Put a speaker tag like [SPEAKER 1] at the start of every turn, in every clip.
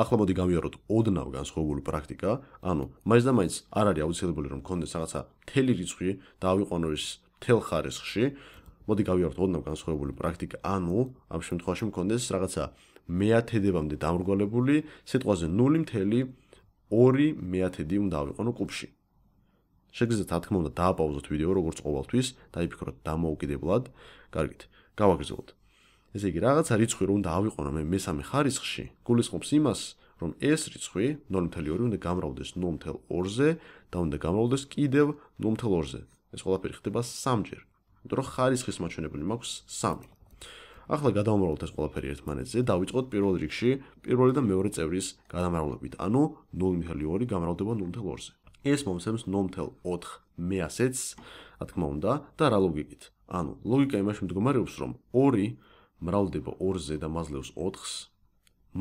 [SPEAKER 1] ახლა მოდი გავიაროთ ოდნავ განსხვავებული პრაქტიკა, ანუ მაინც და მაინც არ არის აუცილებელი რომ კონდეს რაღაცა თელი რიცხვი და ავიყვანო ის თელ ხარისხში. მოდი გავიაროთ ოდნავ განსხვავებული პრაქტიკა, ანუ ამ შემთხვევაში მქონდეს რაღაცა მეათედებამდე დამრგვალებული სიტყვაზე 0.2 მეათედი უნდა ავიყვანო კუბში. შეგიძლიათ რა თქმა უნდა დააპაუზოთ ვიდეო როგორც ყოველთვის, დაიფიქროთ დამოუკიდებლად. კარგით, გავაგრძელოთ. ესე იგი, რაღაცა რიცხვი რომ დავიყო რომ მე მესამე ხარისხში, გულისხმობს იმას, რომ ეს რიცხვი 0.2 უნდა გამრავლდეს 0.2-ზე და უნდა გამრავლდეს კიდევ 0.2-ზე. ეს ყველაფერი ხდება 3ჯერ. მეტყობა ხარისხის მაჩვენებელი მაქვს 3. ახლა გადავამრავლოთ ეს ყველაფერი ერთმანეთზე. დავიწყოთ პირველ რიგში, პირველი და მეორე წევრის გადამრავლებით, ანუ 0.2 გამრავლდება 0.2-ზე. ეს მომცემს 0.4 მეასეც, რა თქმა უნდა, და რა ლოგიკით? ანუ ლოგიკა იმაში მდგომარეობს, რომ 2 მრავლდება 2-ზე და მაძლევს 4-ს,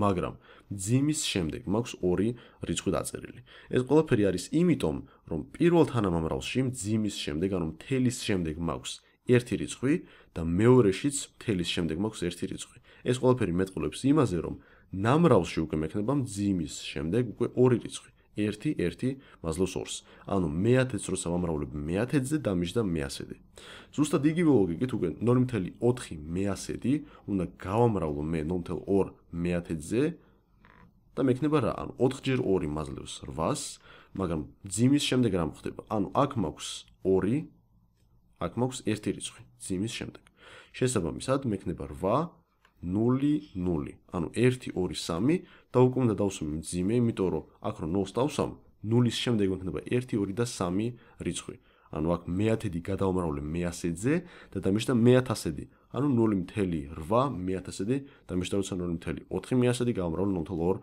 [SPEAKER 1] მაგრამ ძიმის შემდეგ მაქვს 2 რიცხვი დაწერილი. ეს ყველაფერი არის იმიტომ, რომ პირველ თანამამრავლში ძიმის შემდეგ, ანუ თელის შემდეგ მაქვს 1 რიცხვი და მეორეშიც თელის შემდეგ მაქვს 1 რიცხვი. ეს ყველაფერი მეტყველებს იმაზე, რომ ნამრავლში უკვე მექნება ძიმის შემდეგ უკვე 2 რიცხვი. 1 1 2 ანუ მეათეც რო სამამრავლებ მეათეძზე დამიშდა მეასედი ზუსტად იგივე ლოგიკით უკვე 0.4 მეასედი უნდა გავამრავლო მე 0.2 მეათეძზე და მექნება რა ანუ 4 ჯერ 2 მაძლევს 8-ს მაგრამ ძიმის შემდეგ რა მოხდება ანუ აქ მაქვს 2 აქ მაქვს 1 რიცხვი ძიმის შემდეგ შესაბამისად მექნება 8 0 ანუ 1 2 3 და უკვე უნდა დავსვამ მძიმე იმიტომ რომ აქ რო 0-ს დავსვამ 0-ის შემდეგ იქნება 1 2 და 3 რიცხვი ანუ აქ მეათედი გადავამრავლე მეასედზე და დამიშთა მეათასედი ანუ 0.8 მეათასედი დამიშთა როცა 0.4 მეათასედი გავამრავლე 0.2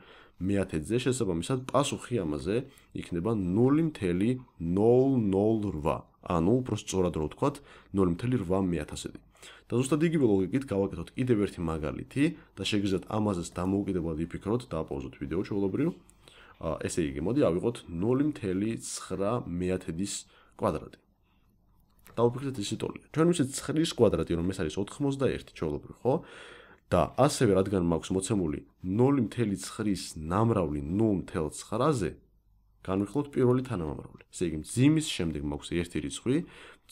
[SPEAKER 1] მეათედზე შესაბამისად პასუხი ამაზე იქნება 0.008 ანუ უბრალოდ სწორად რო ვთქვათ 0.8000-ი. და ზუსტად იგივე ლოგიკით გავაკეთოთ კიდევ ერთი მაგალითი და შეგვიძლიათ ამაზეც დამოუკიდებლად ვიფიქროთ და აპოზოთ ვიდეო ჩვეულებრივ. ა ესე იგი, მოდი ავიღოთ 0.9-ის კვადრატი. და უფიქრეთ ისე თოლია. ჩვენ ვიცით 9-ის კვადრატი, რომ ეს არის 81 ჩვეულებრივ, ხო? და ასევე რადგან მაქვს მოცემული 0.9-ის ნამრავლი 0.9-ზე, განვიხილოთ პირველი თანამამრავლი. ესე იგი, ძიმის შემდეგ მაქვს ერთი რიცხვი,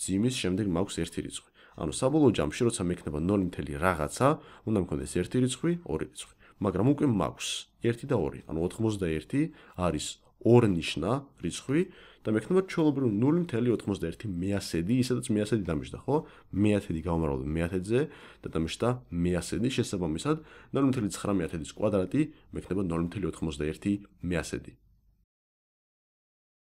[SPEAKER 1] ძიმის შემდეგ მაქვს ერთი რიცხვი. ანუ საბოლოო ჯამში როცა მეკნება 0.0 რაღაცა, უნდა მქონდეს ერთი რიცხვი, ორი რიცხვი. მაგრამ უკვე მაქვს 1 და 2. ანუ 81 არის ორ ნიშნა რიცხვი და მეკნება ჩვეულებრივი 0.81 მეასედი, ისედაც მეასედი დამიშდა, ხო? მეათედი გამომრავლდა მეათედზე და დამიშდა მეასედი შესაბამისად 0.9 ათედის კვადრატი მეკნება 0.81 მეასედი.